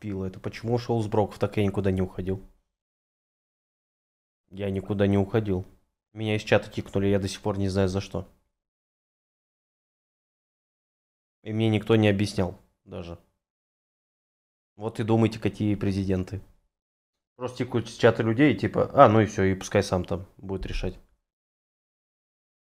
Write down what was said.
купила это? Почему ушел с Броков? так я никуда не уходил? Я никуда не уходил. Меня из чата тикнули, я до сих пор не знаю за что. И мне никто не объяснял даже. Вот и думайте, какие президенты. Просто тикают с чата людей, типа, а, ну и все, и пускай сам там будет решать.